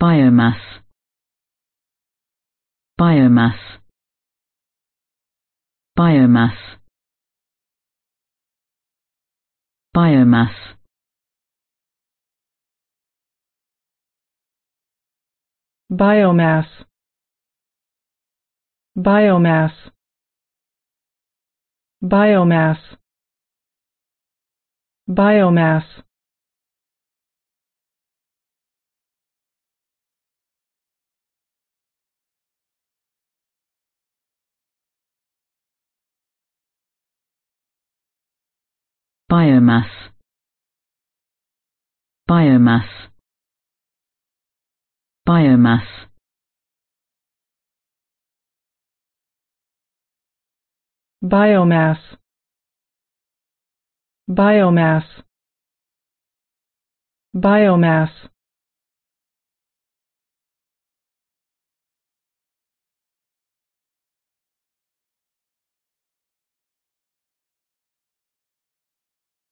biomass biomass biomass biomass biomass biomass biomass biomass biomass biomass biomass biomass biomass biomass